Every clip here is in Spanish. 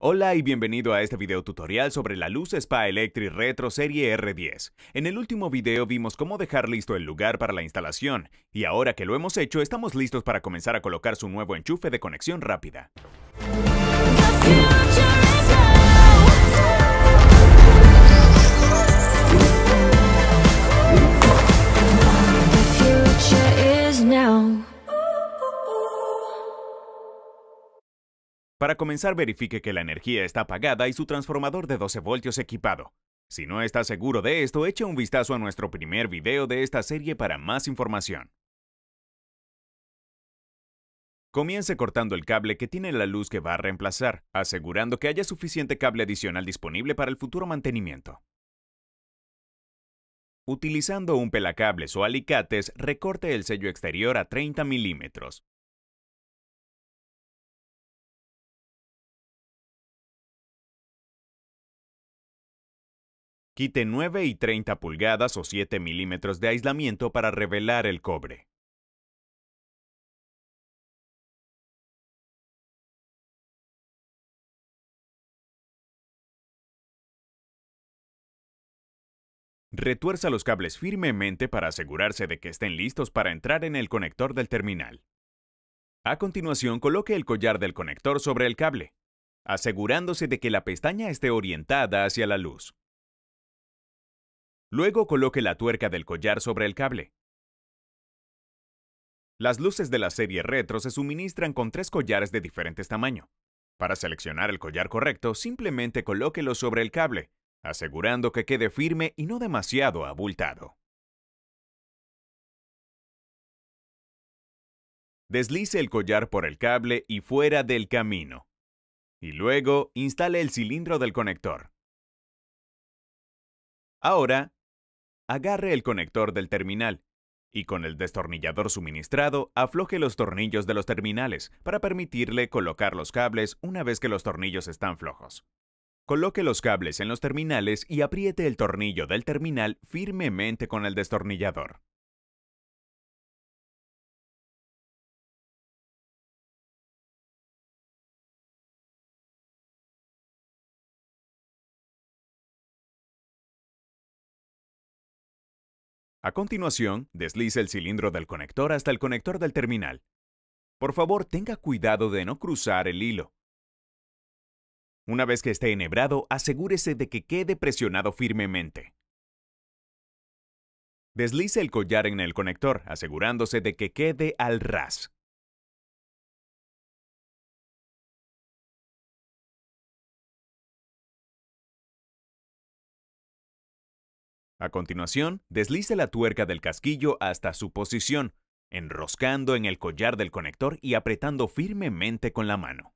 Hola y bienvenido a este video tutorial sobre la luz Spa Electric Retro Serie R10. En el último video vimos cómo dejar listo el lugar para la instalación, y ahora que lo hemos hecho estamos listos para comenzar a colocar su nuevo enchufe de conexión rápida. Para comenzar, verifique que la energía está apagada y su transformador de 12 voltios equipado. Si no está seguro de esto, eche un vistazo a nuestro primer video de esta serie para más información. Comience cortando el cable que tiene la luz que va a reemplazar, asegurando que haya suficiente cable adicional disponible para el futuro mantenimiento. Utilizando un pelacables o alicates, recorte el sello exterior a 30 milímetros. Quite 9 y 30 pulgadas o 7 milímetros de aislamiento para revelar el cobre. Retuerza los cables firmemente para asegurarse de que estén listos para entrar en el conector del terminal. A continuación, coloque el collar del conector sobre el cable, asegurándose de que la pestaña esté orientada hacia la luz. Luego coloque la tuerca del collar sobre el cable. Las luces de la serie retro se suministran con tres collares de diferentes tamaños. Para seleccionar el collar correcto, simplemente colóquelo sobre el cable, asegurando que quede firme y no demasiado abultado. Deslice el collar por el cable y fuera del camino. Y luego, instale el cilindro del conector. Ahora, agarre el conector del terminal y con el destornillador suministrado afloje los tornillos de los terminales para permitirle colocar los cables una vez que los tornillos están flojos. Coloque los cables en los terminales y apriete el tornillo del terminal firmemente con el destornillador. A continuación, deslice el cilindro del conector hasta el conector del terminal. Por favor, tenga cuidado de no cruzar el hilo. Una vez que esté enhebrado, asegúrese de que quede presionado firmemente. Deslice el collar en el conector, asegurándose de que quede al ras. A continuación, deslice la tuerca del casquillo hasta su posición, enroscando en el collar del conector y apretando firmemente con la mano.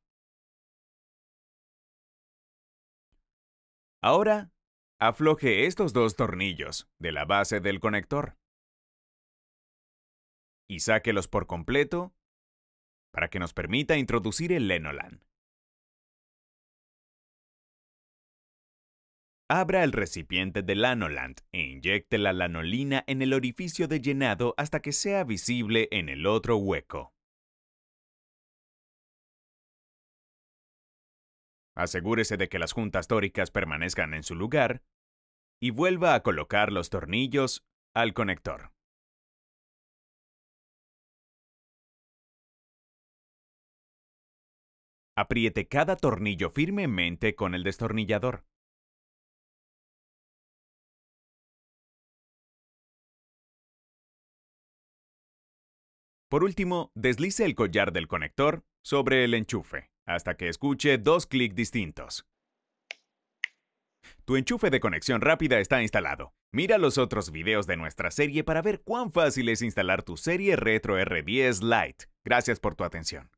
Ahora, afloje estos dos tornillos de la base del conector y sáquelos por completo para que nos permita introducir el Lenolan. Abra el recipiente de Lanoland e inyecte la lanolina en el orificio de llenado hasta que sea visible en el otro hueco. Asegúrese de que las juntas tóricas permanezcan en su lugar y vuelva a colocar los tornillos al conector. Apriete cada tornillo firmemente con el destornillador. Por último, deslice el collar del conector sobre el enchufe hasta que escuche dos clics distintos. Tu enchufe de conexión rápida está instalado. Mira los otros videos de nuestra serie para ver cuán fácil es instalar tu serie Retro R10 Lite. Gracias por tu atención.